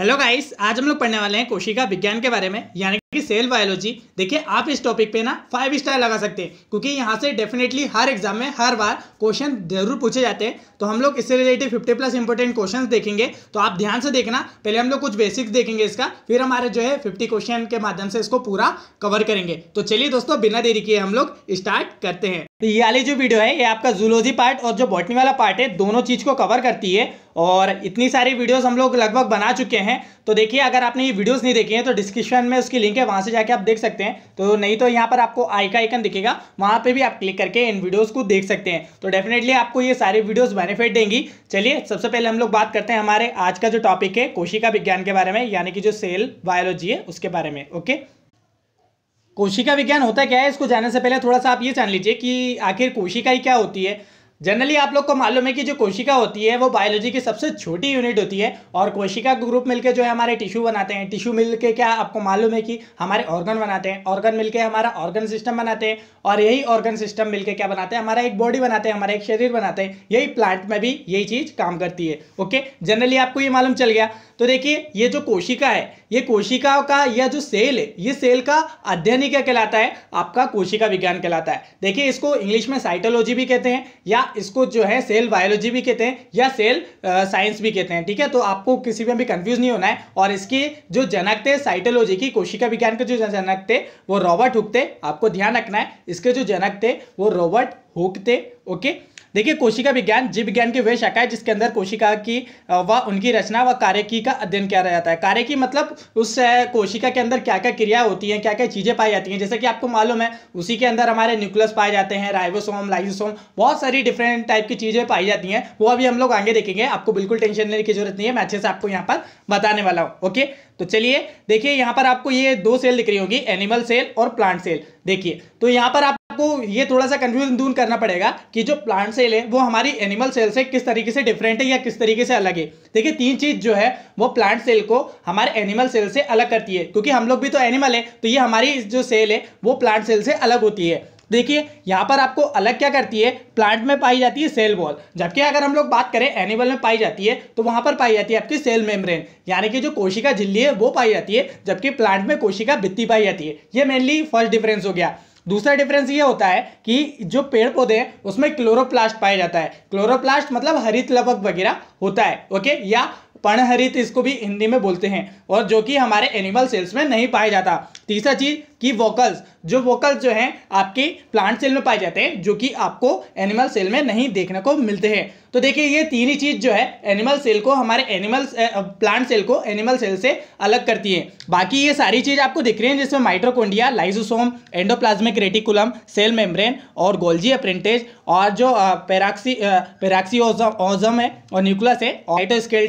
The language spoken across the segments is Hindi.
हेलो गाइस आज हम लोग पढ़ने वाले हैं कोशिका विज्ञान के बारे में यानी कि सेल बायोलॉजी देखिए आप इस टॉपिक पे ना फाइव स्टार लगा सकते हैं क्योंकि यहाँ से डेफिनेटली हर एग्जाम में हर बार क्वेश्चन जरूर पूछे जाते हैं तो हम लोग इससे related fifty plus important question देखेंगे तो आप ध्यान से देखना पहले हम लोग कुछ बेसिक्स देखेंगे इसका फिर हमारे जो है फिफ्टी क्वेश्चन के माध्यम से इसको पूरा कवर करेंगे तो चलिए दोस्तों बिना देरी किए हम लोग स्टार्ट करते हैं तो ये वाली जो वीडियो है ये आपका जूलॉजी पार्ट और जो बॉटनी वाला पार्ट है दोनों चीज़ को कवर करती है और इतनी सारी वीडियोस हम लोग लगभग बना चुके हैं तो देखिए अगर आपने ये वीडियोस नहीं देखी हैं तो डिस्क्रिप्शन में उसकी लिंक ठीक है वहां से जाके आप देख सकते हैं तो नहीं तो यहाँ पर आपको आई का आइकन दिखेगा वहां पर भी आप क्लिक करके इन वीडियोज़ को देख सकते हैं तो डेफिनेटली आपको ये सारे वीडियोज़ बेनिफिट देंगी चलिए सबसे पहले हम लोग बात करते हैं हमारे आज का जो टॉपिक है कोशिका विज्ञान के बारे में यानी कि जो सेल बायोलॉजी है उसके बारे में ओके कोशिका विज्ञान होता क्या है इसको जानने से पहले थोड़ा सा आप ये जान लीजिए कि आखिर कोशिका ही क्या होती है जनरली आप लोग को मालूम है कि जो कोशिका होती है वो बायोलॉजी की सबसे छोटी यूनिट होती है और कोशिका ग्रुप मिलके जो है हमारे टिश्यू बनाते हैं टिश्यू मिलके क्या आपको मालूम है कि हमारे ऑर्गन बनाते हैं ऑर्गन मिलके हमारा ऑर्गन सिस्टम बनाते हैं और यही ऑर्गन सिस्टम मिलके क्या बनाते हैं हमारा एक बॉडी बनाते हैं हमारा एक शरीर बनाते हैं यही प्लांट में भी यही चीज़ काम करती है ओके जनरली आपको ये मालूम चल गया तो देखिए ये जो कोशिका है ये कोशिका का या जो सेल है ये सेल का अध्ययन ही क्या कहलाता है आपका कोशिका विज्ञान कहलाता है देखिए इसको इंग्लिश में साइटोलॉजी भी कहते हैं या इसको जो है सेल बायोलॉजी भी कहते हैं या सेल साइंस भी कहते हैं ठीक है तो आपको किसी में भी कंफ्यूज नहीं होना है और इसकी जो जनक थे साइटोलॉजी की कोशिका विज्ञान के जो जनक थे वो रॉबर्ट हुक थे आपको ध्यान रखना है इसके जो जनक थे वो रॉबर्ट हुक थे ओके देखिए कोशिका विज्ञान जीव विज्ञान की वह शाखा है जिसके अंदर कोशिका की व उनकी रचना व की का अध्ययन किया जाता है कार्य की मतलब उस कोशिका के अंदर क्या क्या क्रिया होती है क्या क्या चीज़ें पाई जाती हैं जैसे कि आपको मालूम है उसी के अंदर हमारे न्यूक्लियस पाए जाते हैं राइबोसोम लाइजोसोम बहुत सारी डिफरेंट टाइप की चीज़ें पाई जाती हैं वो अभी हम लोग आगे देखेंगे आपको बिल्कुल टेंशन लेने की जरूरत नहीं है मैं अच्छे से आपको यहाँ पर बताने वाला हूँ ओके तो चलिए देखिए यहाँ पर आपको ये दो सेल दिख रही होगी एनिमल सेल और प्लांट सेल देखिए तो यहाँ पर आप आपको ये थोड़ा सा कन्फ्यूजन दूर करना पड़ेगा कि जो प्लांट सेल है वो हमारी एनिमल सेल से किस तरीके से डिफरेंट है या किस तरीके से अलग है देखिए तीन चीज़ जो है वो प्लांट सेल को हमारे एनिमल सेल से अलग करती है क्योंकि हम लोग भी तो एनिमल है तो ये हमारी जो सेल है वो प्लांट सेल से अलग होती है देखिए यहाँ पर आपको अलग क्या करती है प्लांट में पाई जाती है सेल वॉल जबकि अगर हम लोग बात करें एनिमल में पाई जाती है तो वहाँ पर पाई जाती है आपकी सेल मेम्ब्रेन यानी कि जो कोशिका झिल्ली है वो पाई जाती है जबकि प्लांट में कोशिका भित्ती पाई जाती है ये मेनली फर्स्ट डिफरेंस हो गया दूसरा डिफरेंस ये होता है कि जो पेड़ पौधे हैं उसमें क्लोरोप्लास्ट पाया जाता है क्लोरोप्लास्ट मतलब हरित लवक वगैरह होता है ओके या पणहरित इसको भी हिंदी में बोलते हैं और जो कि हमारे एनिमल सेल्स में नहीं पाया जाता तीसरा चीज कि वोकल्स जो वोकल्स जो हैं आपके प्लांट सेल में पाए जाते हैं जो कि आपको एनिमल सेल में नहीं देखने को मिलते हैं तो देखिए ये तीन ही चीज जो है एनिमल सेल को हमारे एनिमल प्लांट सेल को एनिमल सेल से अलग करती है बाकी ये सारी चीज आपको दिख रही है जिसमें mitochondria lysosome endoplasmic reticulum cell membrane और गोल्जी अप्रिंटेज और जो पेराक्सी पेराक्सी ओजम है और न्यूक्लस है और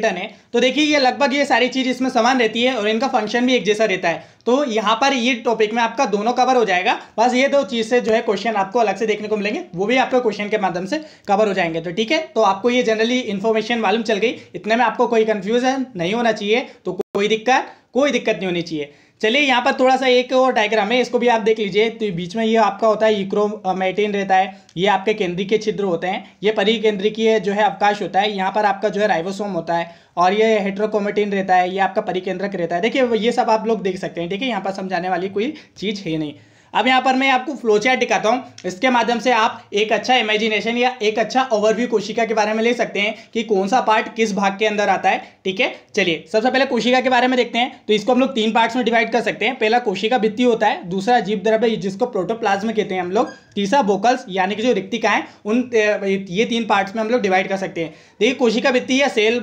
है तो देखिए ये लगभग ये सारी चीज़ इसमें समान रहती है और इनका फंक्शन भी एक जैसा रहता है तो यहाँ पर ये टॉपिक में आपका दोनों कवर हो जाएगा बस ये दो चीज़ से जो है क्वेश्चन आपको अलग से देखने को मिलेंगे वो भी आपके क्वेश्चन के माध्यम से कवर हो जाएंगे तो ठीक है तो आपको ये जनरली इन्फॉर्मेशन मालूम चल गई इतने में आपको कोई कन्फ्यूजन नहीं होना चाहिए तो कोई दिक्कत कोई दिक्कत नहीं होनी चाहिए चलिए यहाँ पर थोड़ा सा एक और डायग्राम है इसको भी आप देख लीजिए तो बीच में ये आपका होता है यूक्रोमेटिन रहता है ये आपके केंद्रीय छिद्र होते हैं ये परिकेंद्रीय जो है अवकाश होता है यहाँ पर आपका जो है राइबोसोम होता है और ये हेट्रोकोमेटिन रहता है ये आपका परिकेंद्रक रहता है देखिए ये सब आप लोग देख सकते हैं ठीक है यहाँ पर समझाने वाली कोई चीज़ है नहीं अब यहाँ पर मैं आपको फ्लोचैट दिखाता हूँ इसके माध्यम से आप एक अच्छा इमेजिनेशन या एक अच्छा ओवरव्यू कोशिका के बारे में ले सकते हैं कि कौन सा पार्ट किस भाग के अंदर आता है ठीक है चलिए सबसे पहले कोशिका के बारे में देखते हैं तो इसको हम लोग तीन पार्ट्स में डिवाइड कर सकते हैं पहला कोशिका भित्ती होता है दूसरा जीव द्रव्य जिसको प्रोटोप्लाज्म कहते हैं हम लोग तीसरा बोकल्स यानी कि जो रिक्तिका है उन ये तीन पार्ट्स में हम लोग डिवाइड कर सकते हैं देखिए कोशिका भित्ती या सेल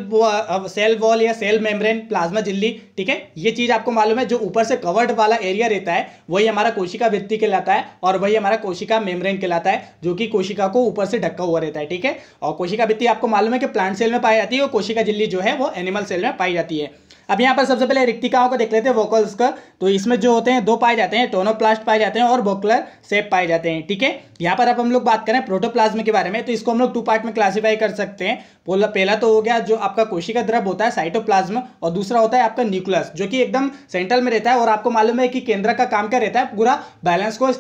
सेल वॉल या सेल मेम्ब्रेन प्लाज्मा झिल्ली ठीक है ये चीज आपको मालूम है जो ऊपर से कवर्ड वाला एरिया रहता है वही हमारा कोशिका वृत्ति कहलाता है और वही हमारा कोशिका मेम्ब्रेन कहलाता है जो कि कोशिका को ऊपर से ढका हुआ रहता है ठीक है और कोशिका वृत्ति आपको मालूम है कि प्लांट सेल में पाई जाती है और कोशिका झिल्ली जो है वो एनिमल सेल में पाई जाती है अब यहाँ पर सबसे पहले रिक्तिकाओं को देख लेते हैं वोकल्स का तो इसमें जो होते हैं दो पाए जाते हैं टोनोप्लास्ट पाए जाते हैं और वोकलर सेप पाए जाते हैं ठीक है यहाँ पर अब हम लोग बात करें प्रोटोप्लाज्म के बारे में तो इसको हम लोग टू पार्ट में क्लासीफाई कर सकते हैं पहला तो हो गया जो आपका कोशिका द्रव होता है साइटोप्लाज्म और दूसरा होता है आपका न्यूक्लियस जो कि एकदम सेंट्रल में रहता है और आपको मालूम है कि केंद्र का काम क्या रहता है पूरा बैलेंस को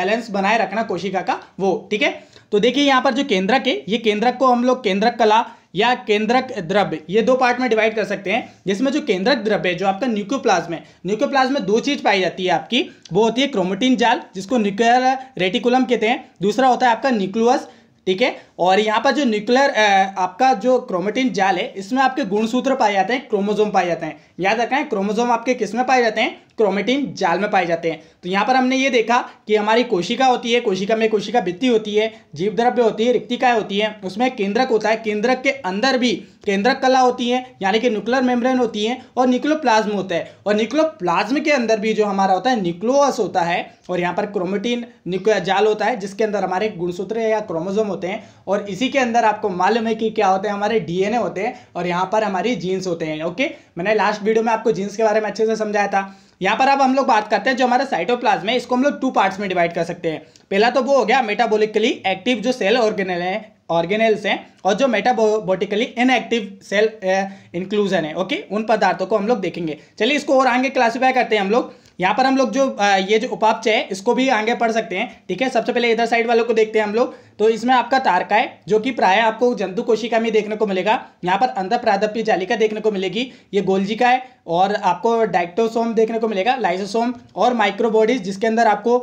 बैलेंस बनाए रखना कोशिका का वो ठीक है तो देखिए यहाँ पर जो केंद्रक है ये केंद्रक को हम लोग केंद्रक कला या केंद्रक द्रव्य ये दो पार्ट में डिवाइड कर सकते हैं जिसमें जो केंद्रक द्रव्य है जो आपका न्यूक्लियोप्लाज्म है न्यूक्लियोप्लाज्म में दो चीज पाई जाती है आपकी वो होती है क्रोमोटीन जाल जिसको न्यूक्लियर रेटिकुलम कहते हैं दूसरा होता है आपका न्यूक्लियस ठीक है और यहाँ पर जो न्यूक्लियर आपका जो क्रोमेटिन जाल है इसमें आपके गुणसूत्र पाए जाते हैं क्रोमोजोम पाए जाते हैं याद रखें क्रोमोजोम आपके किस में पाए जाते हैं क्रोमेटिन जाल में पाए जाते हैं तो यहाँ पर हमने ये देखा कि हमारी कोशिका होती है कोशिका में कोशिका भित्ती होती है जीव द्रव्य होती है रिक्तिकाएँ होती हैं उसमें केंद्रक होता है केंद्रक के अंदर भी केंद्रक कला होती है यानी कि न्यूक्लियर मेम्ब्रेन होती है और निक्लोप्लाज्म होता है और निक्लोप्लाज्म के अंदर भी जो हमारा होता है निक्लोअस होता है और यहाँ पर क्रोमेटिन जाल होता है जिसके अंदर हमारे गुणसूत्र या क्रोमोजोम होते हैं और इसी के अंदर आपको मालूम है कि क्या होते हैं हमारे डीएनए होते हैं और यहाँ पर हमारी जीन्स होते हैं ओके मैंने लास्ट वीडियो में आपको जीन्स के बारे में अच्छे से समझाया था यहाँ पर अब हम लोग बात करते हैं जो हमारा साइटोप्लाज्म है इसको हम लोग टू पार्ट्स में डिवाइड कर सकते हैं पहला तो वो हो गया मेटाबोलिकली एक्टिव जो सेल ऑर्गेनल है ऑर्गेनल्स हैं और जो मेटाबोटिकली इनएक्टिव सेल इंक्लूजन है ओके उन पदार्थों को हम लोग देखेंगे चलिए इसको और आगे क्लासीफाई करते हैं हम लोग यहाँ पर हम लोग जो ये जो उपापचय है इसको भी आगे पढ़ सकते हैं ठीक है सबसे पहले इधर साइड वालों को देखते हैं हम लोग तो इसमें आपका तारका है जो कि प्राय आपको जंतु कोशिका में देखने को मिलेगा यहाँ पर अंदर प्रादप्य जालिका देखने को मिलेगी ये गोलजी का है और आपको डाइक्टोसोम देखने को मिलेगा लाइसोसोम और माइक्रोबॉडीज जिसके अंदर आपको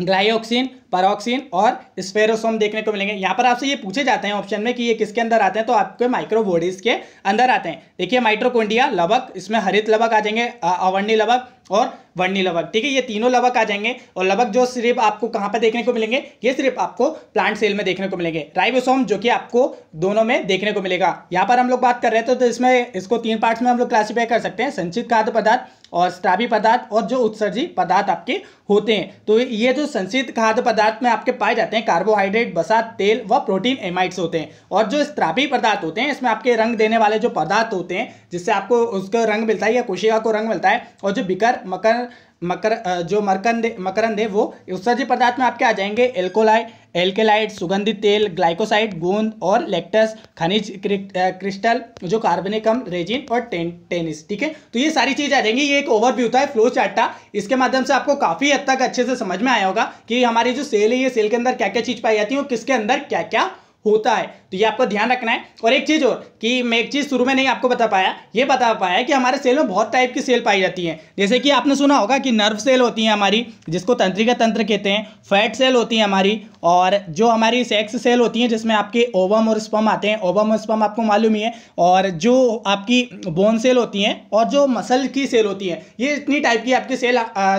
ग्लाइऑक्सिन पारोक्सिन और स्पेरोसोम देखने को मिलेंगे यहाँ पर आपसे ये पूछे जाते हैं ऑप्शन में कि ये किसके अंदर आते हैं तो आपके माइक्रोबोडीज के अंदर आते हैं देखिए माइट्रोकोंडिया लवक इसमें हरित लवक आ जाएंगे अवर्णी लवक और वर्णी लवक ठीक है ये तीनों लवक आ जाएंगे और लवक जो सिर्फ आपको कहाँ पर देखने को मिलेंगे ये सिर्फ आपको प्लांट सेल में देखने को मिलेंगे राइबोसोम जो कि आपको दोनों में देखने को मिलेगा यहाँ पर हम लोग बात कर रहे हैं तो इसमें इसको तीन पार्ट्स में हम लोग क्लासीफाई कर सकते हैं संचित खाद्य पदार्थ और स्ट्राबी पदार्थ और जो उत्सर्जी पदार्थ आपके होते हैं तो ये जो संचित खाद्य पदार्थ पदार्थ में आपके पाए जाते हैं कार्बोहाइड्रेट बसा तेल व प्रोटीन एमाइड्स होते हैं और जो स्त्रापी पदार्थ होते हैं इसमें आपके रंग देने वाले जो पदार्थ होते हैं जिससे आपको उसका रंग मिलता है या कोशिका को रंग मिलता है और जो बिकर मकर मकर जो मकरंद है वो उत्सर्जी पदार्थ में आपके आ जाएंगे एल्कोलाई एल्केलाइट सुगंधित तेल ग्लाइकोसाइड गोंद और लेक्टस खनिज क्रिस्टल जो कार्बनिकम रेजिन और टेन, टेनिस ठीक है तो ये सारी चीज़ आ जाएंगी ये एक ओवरव्यू था फ्लो चार्टा इसके माध्यम से आपको काफ़ी हद तक अच्छे से समझ में आया होगा कि हमारी जो सेल है ये सेल के अंदर क्या क्या चीज़ पाई जाती है और किसके अंदर क्या क्या होता है तो ये आपको ध्यान रखना है और एक चीज़ और कि मैं एक चीज़ शुरू में नहीं आपको बता पाया ये बता पाया कि हमारे सेल में बहुत टाइप की सेल पाई जाती हैं जैसे कि आपने सुना होगा कि नर्व सेल होती हैं हमारी जिसको तंत्रिका तंत्र कहते हैं फैट सेल होती है हमारी और जो हमारी सेक्स सेल होती हैं जिसमें आपके ओवम और स्पम आते हैं ओवम और स्पम आपको मालूम ही है और जो आपकी बोन सेल होती हैं और जो मसल की सेल होती है ये इतनी टाइप की आपकी सेल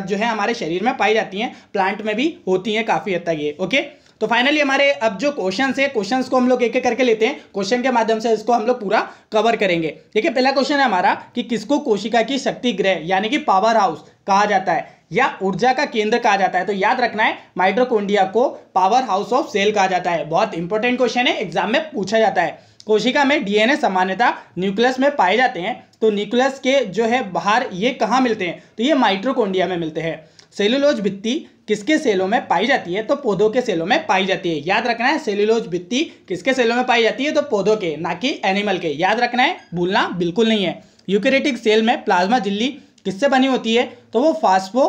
जो है हमारे शरीर में पाई जाती हैं प्लांट में भी होती हैं काफ़ी हद तक ये ओके तो फाइनली हमारे अब जो क्वेश्चन है क्वेश्चन को हम लोग एक एक करके लेते हैं क्वेश्चन के माध्यम से इसको हम लोग पूरा कवर करेंगे देखिए पहला क्वेश्चन है हमारा कि किसको कोशिका की शक्ति ग्रह यानी कि पावर हाउस कहा जाता है या ऊर्जा का केंद्र कहा जाता है तो याद रखना है माइट्रोकोंडिया को पावर हाउस ऑफ सेल कहा जाता है बहुत इंपॉर्टेंट क्वेश्चन है एग्जाम में पूछा जाता है कोशिका में डीएनए सामान्यता न्यूक्लियस में पाए जाते हैं तो न्यूक्लियस के जो है बाहर ये कहाँ मिलते हैं तो ये माइट्रोकोंडिया में मिलते हैं सेलुलोज भित्ती किसके सेलों में पाई जाती है तो पौधों के सेलों में पाई जाती है याद रखना है सेलुलोज भित्ती किसके सेलों में पाई जाती है तो पौधों के ना कि एनिमल के याद रखना है भूलना बिल्कुल नहीं है यूकेरेटिक सेल में प्लाज्मा झिल्ली किससे बनी होती है तो वो फास्फो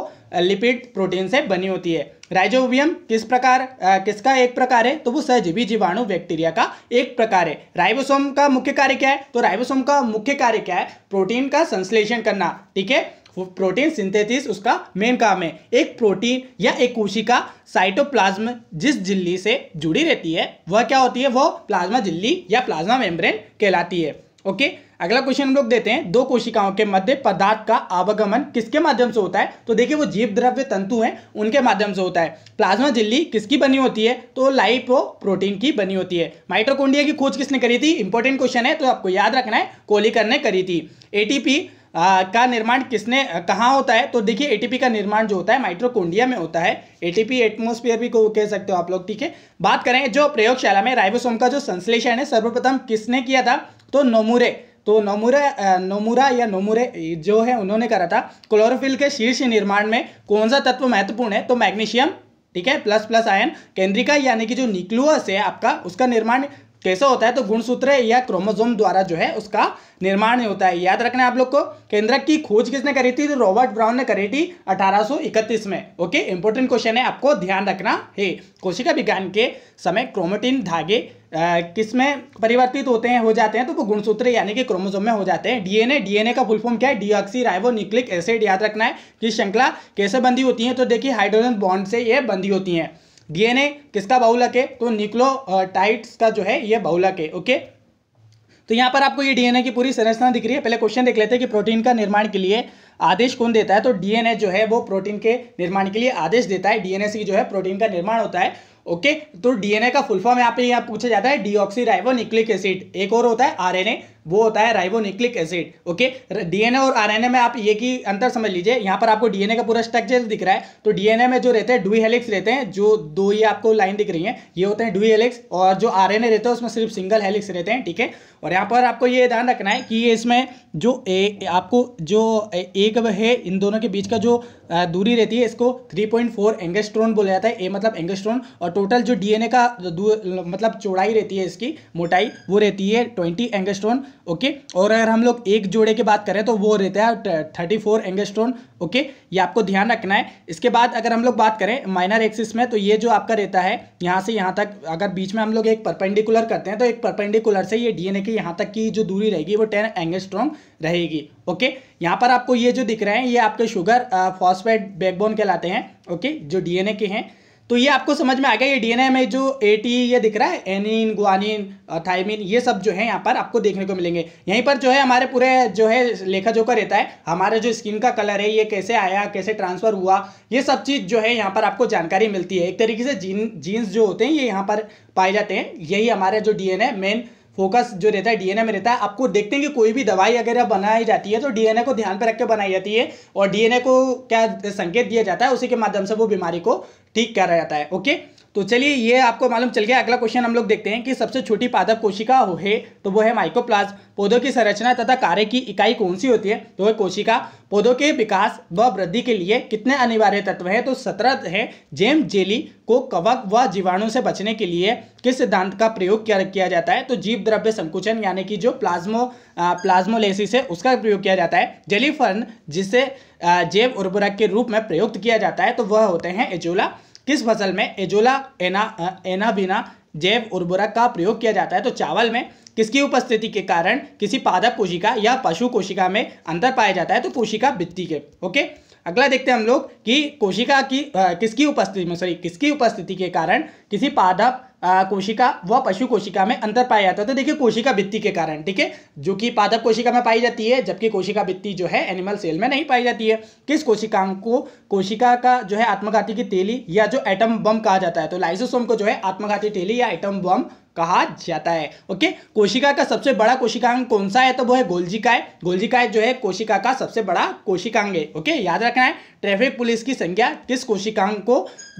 लिपिड प्रोटीन से बनी होती है राइजोबियम किस प्रकार आ, किसका एक प्रकार है तो वो सहजीवी जीवाणु बैक्टीरिया का एक प्रकार है राइबोसोम का मुख्य कार्य क्या है तो राइबोसोम का मुख्य कार्य क्या है प्रोटीन का संश्लेषण करना ठीक है प्रोटीन सिंथेसिस उसका मेन काम है एक प्रोटीन या एक कोशिका साइटोप्लाज्म जिस झिल्ली से जुड़ी रहती है वह क्या होती है वह प्लाज्मा झिल्ली या प्लाज्मा मेम्ब्रेन कहलाती है ओके अगला क्वेश्चन हम लोग देते हैं दो कोशिकाओं के मध्य पदार्थ का आवागमन किसके माध्यम से होता है तो देखिए वो जीव द्रव्य तंतु हैं उनके माध्यम से होता है प्लाज्मा झिल्ली किसकी बनी होती है तो लाइपो प्रोटीन की बनी होती है माइट्रोकोंडिया की खोज किसने करी थी इंपॉर्टेंट क्वेश्चन है तो आपको याद रखना है कोलिकर ने करी थी एटीपी आ, का निर्माण किसने कहाँ होता है तो देखिए एटीपी का निर्माण जो होता है माइट्रोकोंडिया में होता है एटीपी एटमोस्फियर भी को कह सकते हो आप लोग ठीक है बात करें जो प्रयोगशाला में राइबोसोम का जो संश्लेषण है सर्वप्रथम किसने किया था तो नोमुरे तो नोमुरा नोमुरा या नोमुरे जो है उन्होंने करा था क्लोरोफिल के शीर्ष निर्माण में कौन सा तत्व महत्वपूर्ण है तो मैग्नीशियम ठीक है प्लस प्लस आयन केंद्रिका यानी कि जो निक्लुअस है आपका उसका निर्माण कैसे होता है तो गुणसूत्र या क्रोमोजोम द्वारा जो है उसका निर्माण होता है याद रखना है आप लोग को केंद्रक की खोज किसने करी थी तो रॉबर्ट ब्राउन ने करी थी 1831 में ओके इंपॉर्टेंट क्वेश्चन है आपको ध्यान रखना है कोशिका विज्ञान के समय क्रोमोटीन धागे किसमें परिवर्तित होते हैं हो जाते हैं तो वो गुणसूत्र यानी कि क्रोमोजोम में हो जाते हैं डीएनए डीएनए का फुल फॉर्म क्या है डीऑक्सी राइवो न्यूक्लिक एसिड याद रखना है कि श्रृंखला कैसे बंदी होती है तो देखिए हाइड्रोजन बॉन्ड से ये बंदी होती है डीएनए किसका बहुलक है तो टाइट्स का जो है ये बहुलक है ओके तो यहाँ पर आपको ये डीएनए की पूरी संरचना दिख रही है पहले क्वेश्चन देख लेते हैं कि प्रोटीन का निर्माण के लिए आदेश कौन देता है तो डीएनए जो है वो प्रोटीन के निर्माण के लिए आदेश देता है डीएनए से जो है प्रोटीन का निर्माण होता है ओके तो डीएनए का फुल फॉर्म यहाँ पे यहाँ पूछा जाता है डीऑक्सी राइबोनिक्लिक एसिड एक और होता है आरएनए वो होता है राइबोनिक्लिक एसिड ओके डीएनए और आरएनए में आप ये की अंतर समझ लीजिए यहाँ पर आपको डीएनए का पूरा स्ट्रक्चर दिख रहा है तो डीएनए में जो रहते हैं डुई हेलिक्स रहते हैं जो दो ये आपको लाइन दिख रही है ये होते हैं डुई हेलिक्स और जो आर रहते हैं उसमें सिर्फ सिंगल हेलिक्स रहते हैं ठीक है और यहाँ पर आपको ये ध्यान रखना है कि इसमें जो ए, आपको जो एक है इन दोनों के बीच का जो दूरी रहती है इसको थ्री पॉइंट फोर एंगेस्ट्रोन बोला जाता है ए मतलब एंगेस्ट्रोन और टोटल जो डीएनए का मतलब चौड़ाई रहती है इसकी मोटाई वो रहती है ट्वेंटी एंगस्ट्रोन ओके और अगर हम लोग एक जोड़े की बात करें तो वो रहता है थर्टी फोर एंगस्ट्रोन ओके ये आपको ध्यान रखना है इसके बाद अगर हम लोग बात करें माइनर एक्सिस में तो ये जो आपका रहता है यहाँ से यहाँ तक अगर बीच में हम लोग एक परपेंडिकुलर करते हैं तो एक परपेंडिकुलर से ये डीएनए की यहाँ तक की जो दूरी रहेगी वो टेन एंगस्ट्रोम रहेगी ओके यहाँ पर आपको ये जो दिख रहे हैं ये आपके शुगर फॉस्फेट बैकबोन कहलाते हैं ओके जो डीएनए के हैं तो ये आपको समझ में आ गया ये डीएनए में जो एटी ये दिख रहा है एनिन गुआनिन थाइमिन ये सब जो है यहाँ पर आपको देखने को मिलेंगे यहीं पर जो है हमारे पूरे जो है लेखा जोखा रहता है हमारे जो स्किन का कलर है ये कैसे आया कैसे ट्रांसफर हुआ ये सब चीज़ जो है यहाँ पर आपको जानकारी मिलती है एक तरीके से जीन जीन्स जो होते हैं ये यहाँ पर पाए जाते हैं यही हमारे जो डी एन मेन फोकस जो रहता है डीएनए में रहता है आपको देखते हैं कि कोई भी दवाई अगर बनाई जाती है तो डीएनए को ध्यान पर रख के बनाई जाती है और डीएनए को क्या संकेत दिया जाता है उसी के माध्यम से वो बीमारी को ठीक करा जाता है ओके तो चलिए ये आपको मालूम चल गया अगला क्वेश्चन हम लोग देखते हैं कि सबसे छोटी पादप कोशिका हो है तो वो है माइकोप्लाज पौधों की संरचना तथा कार्य की इकाई कौन सी होती है तो वह कोशिका पौधों के विकास व वृद्धि के लिए कितने अनिवार्य तत्व हैं तो सत्रह है जेम जेली को कवक व जीवाणु से बचने के लिए किस सिद्धांत का प्रयोग किया किया जाता है तो जीव द्रव्य संकुचन यानी कि जो प्लाज्मो प्लाज्मोलेसिस है उसका प्रयोग किया जाता है जेली फर्न जिसे जैव उर्वरक के रूप में प्रयुक्त किया जाता है तो वह होते हैं एजोला किस फसल में एजोला एना एनाबिना जैव उर्वरक का प्रयोग किया जाता है तो चावल में किसकी उपस्थिति के कारण किसी पादप कोशिका या पशु कोशिका में अंतर पाया जाता है तो कोशिका भित्ति के ओके अगला देखते हैं हम लोग कि कोशिका की आ, किसकी उपस्थिति में सॉरी किसकी उपस्थिति के कारण किसी पादप आ, कोशिका व पशु कोशिका में अंतर पाया जाता है तो देखिए कोशिका भित्ति के कारण ठीक है जो कि पादप कोशिका में पाई जाती है जबकि कोशिका भित्ति जो है एनिमल सेल में नहीं पाई जाती है किस कोशिकाओं को कोशिका का जो है आत्मघाती की तेली या जो एटम बम कहा जाता है तो लाइसोसोम को जो है आत्मघाती तेली या एटम बम कहा जाता है ओके कोशिका का सबसे बड़ा कोशिकांग कौन सा है तो वो है गोल्जी काय गोल्जी जो है कोशिका का सबसे बड़ा कोशिकांग है ओके याद रखना है ट्रैफिक पुलिस की संख्या किस कोशिकांग को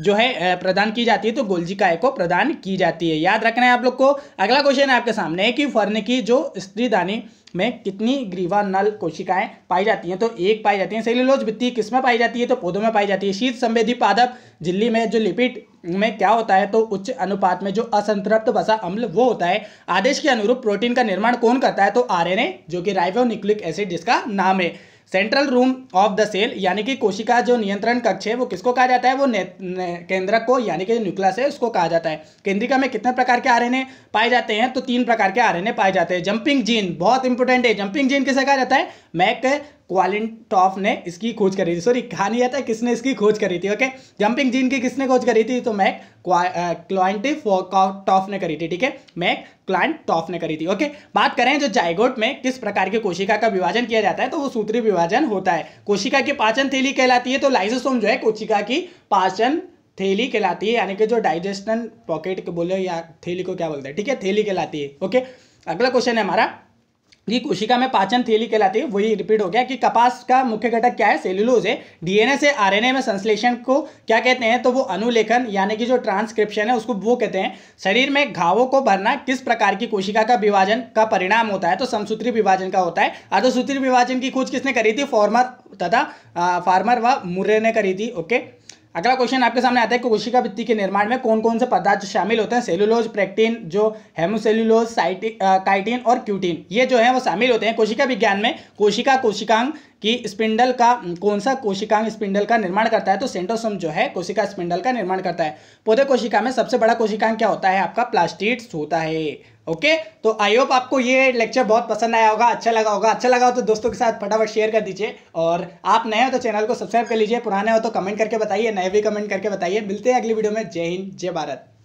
जो है प्रदान की जाती है तो गोलजिकाय काय को प्रदान की जाती है याद रखना है आप लोग को अगला क्वेश्चन आपके सामने है कि फर्न की जो स्त्रीदानी में कितनी ग्रीवा नल कोशिकाएं पाई जाती हैं तो एक पाई जाती है सेल्यूलोज वित्तीय किस में पाई जाती है तो पौधों में पाई जाती है शीत संवेदी पादप झिल्ली में जो लिपिड में क्या होता है तो उच्च अनुपात में जो असंतृप्त बसा अम्ल वो होता है आदेश के अनुरूप प्रोटीन का निर्माण कौन करता है तो आरएनए जो कि राइबोनिक्लिक एसिड जिसका नाम है central room of the cell यानी कि कोशिका जो नियंत्रण कक्ष है वो किसको कहा जाता है वो ने, ने, केंद्रक को यानी कि जो न्यूक्लियस है उसको कहा जाता है केंद्रिका में कितने प्रकार के आरएनए पाए जाते हैं तो तीन प्रकार के आरएनए पाए जाते हैं जंपिंग जीन बहुत इंपॉर्टेंट है जंपिंग जीन किसे कहा जाता है मैक क्वालिनटॉफ ने इसकी खोज करी थी सॉरी कहानी है किसने इसकी खोज करी थी ओके जंपिंग जीन की किसने खोज करी थी तो मैक क्लाइंटी टॉफ ने करी थी ठीक है मैक क्लाइंट टॉफ ने करी थी ओके बात करें जो जाइगोट में किस प्रकार की कोशिका का विभाजन किया जाता है तो वो सूत्री विभाजन होता है कोशिका की पाचन थैली कहलाती है तो लाइजोसोम जो है कोशिका की पाचन थैली कहलाती है यानी कि जो डाइजेशन पॉकेट बोले या थैली को क्या बोलते हैं ठीक है थैली कहलाती है ओके अगला क्वेश्चन है हमारा कि कोशिका में पाचन थैली कहलाती है वही रिपीट हो गया कि कपास का मुख्य घटक क्या है सेल्यूलोज है डीएनए से आरएनए में संश्लेषण को क्या कहते हैं तो वो अनुलेखन यानी कि जो ट्रांसक्रिप्शन है उसको वो कहते हैं शरीर में घावों को भरना किस प्रकार की कोशिका का विभाजन का परिणाम होता है तो समसूत्री विभाजन का होता है अर्धसूत्री विभाजन की खोज किसने करी थी फॉर्मर तथा फार्मर व मुर्रे ने करी थी ओके अगला क्वेश्चन आपके सामने आता है कि कोशिका भित्ति के निर्माण में कौन कौन से पदार्थ शामिल होते हैं सेलुलोज प्रेक्टिन जो हेमोसेलुलोज साइटिन काइटिन और क्यूटीन ये जो है वो शामिल होते हैं कोशिका विज्ञान में कोशिका कोशिकांग कि स्पिंडल का कौन सा कोशिकांग स्पिंडल का निर्माण करता है तो सेंटोसोम जो है कोशिका स्पिंडल का निर्माण करता है पौधे कोशिका में सबसे बड़ा कोशिकांग क्या होता है आपका प्लास्टिड्स होता है ओके तो आई होप आपको ये लेक्चर बहुत पसंद आया होगा अच्छा लगा होगा अच्छा लगा हो तो दोस्तों के साथ फटाफट शेयर कर दीजिए और आप नए हो तो चैनल को सब्सक्राइब कर लीजिए पुराने हो तो कमेंट करके बताइए नए भी कमेंट करके बताइए मिलते हैं अगली वीडियो में जय हिंद जय भारत